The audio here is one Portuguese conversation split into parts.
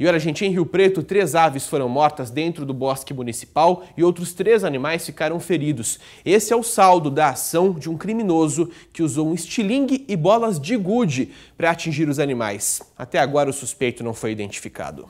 E olha, gente, em Rio Preto, três aves foram mortas dentro do bosque municipal e outros três animais ficaram feridos. Esse é o saldo da ação de um criminoso que usou um estilingue e bolas de gude para atingir os animais. Até agora, o suspeito não foi identificado.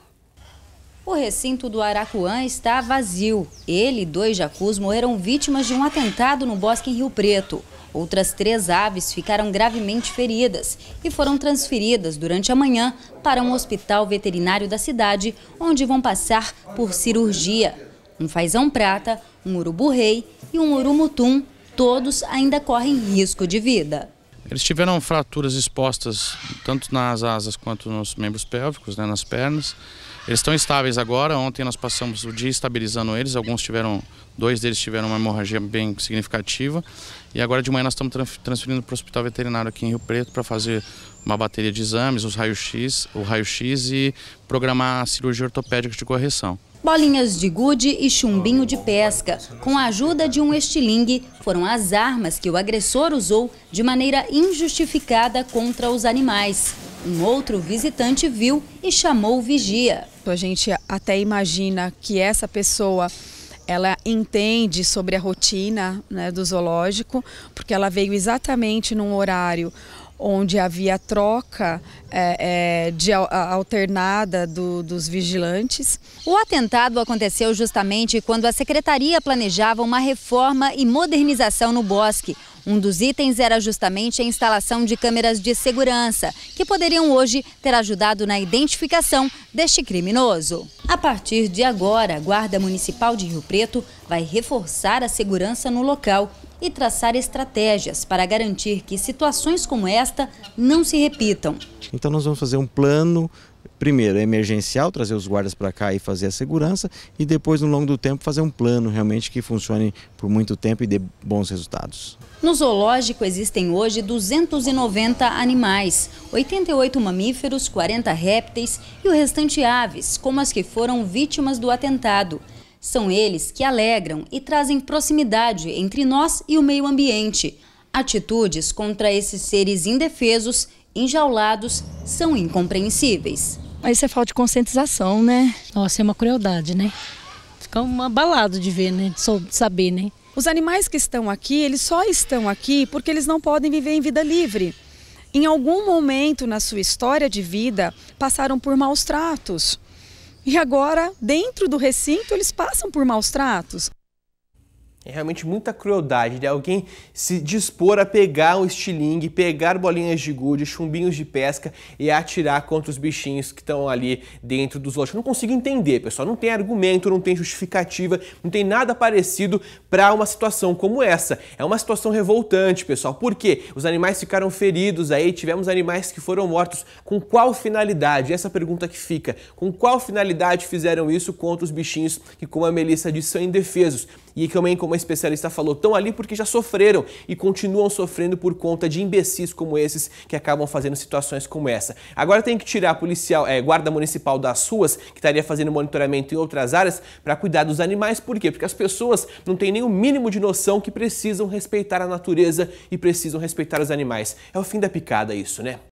O recinto do Aracuã está vazio. Ele e dois jacus morreram vítimas de um atentado no bosque em Rio Preto. Outras três aves ficaram gravemente feridas e foram transferidas durante a manhã para um hospital veterinário da cidade, onde vão passar por cirurgia. Um fazão prata, um urubu-rei e um urumutum, todos ainda correm risco de vida. Eles tiveram fraturas expostas tanto nas asas quanto nos membros pélvicos, né, nas pernas. Eles estão estáveis agora. Ontem nós passamos o dia estabilizando eles. Alguns tiveram, dois deles tiveram uma hemorragia bem significativa. E agora de manhã nós estamos transferindo para o hospital veterinário aqui em Rio Preto para fazer uma bateria de exames, os raios x o raio-x e programar a cirurgia ortopédica de correção. Bolinhas de gude e chumbinho de pesca, com a ajuda de um estilingue, foram as armas que o agressor usou de maneira injustificada contra os animais. Um outro visitante viu e chamou o vigia. A gente até imagina que essa pessoa ela entende sobre a rotina né, do zoológico, porque ela veio exatamente num horário onde havia troca é, é, de alternada do, dos vigilantes. O atentado aconteceu justamente quando a secretaria planejava uma reforma e modernização no bosque. Um dos itens era justamente a instalação de câmeras de segurança, que poderiam hoje ter ajudado na identificação deste criminoso. A partir de agora, a Guarda Municipal de Rio Preto vai reforçar a segurança no local e traçar estratégias para garantir que situações como esta não se repitam. Então nós vamos fazer um plano primeiro, é emergencial, trazer os guardas para cá e fazer a segurança, e depois, no longo do tempo, fazer um plano realmente que funcione por muito tempo e dê bons resultados. No zoológico existem hoje 290 animais, 88 mamíferos, 40 répteis e o restante aves, como as que foram vítimas do atentado. São eles que alegram e trazem proximidade entre nós e o meio ambiente. Atitudes contra esses seres indefesos enjaulados são incompreensíveis. Mas isso é falta de conscientização, né? Nossa, é uma crueldade, né? um abalado de ver, né? De saber, né? Os animais que estão aqui, eles só estão aqui porque eles não podem viver em vida livre. Em algum momento na sua história de vida, passaram por maus tratos. E agora, dentro do recinto, eles passam por maus tratos. É realmente muita crueldade de alguém se dispor a pegar um estilingue, pegar bolinhas de gude, chumbinhos de pesca e atirar contra os bichinhos que estão ali dentro dos lotes. não consigo entender, pessoal. Não tem argumento, não tem justificativa, não tem nada parecido para uma situação como essa. É uma situação revoltante, pessoal. Por quê? Os animais ficaram feridos aí, tivemos animais que foram mortos. Com qual finalidade? Essa pergunta que fica. Com qual finalidade fizeram isso contra os bichinhos que, como a Melissa disse, são indefesos? E também como especialista falou, estão ali porque já sofreram e continuam sofrendo por conta de imbecis como esses que acabam fazendo situações como essa. Agora tem que tirar a policial, é, guarda municipal das ruas, que estaria fazendo monitoramento em outras áreas, para cuidar dos animais. Por quê? Porque as pessoas não têm nem o mínimo de noção que precisam respeitar a natureza e precisam respeitar os animais. É o fim da picada isso, né?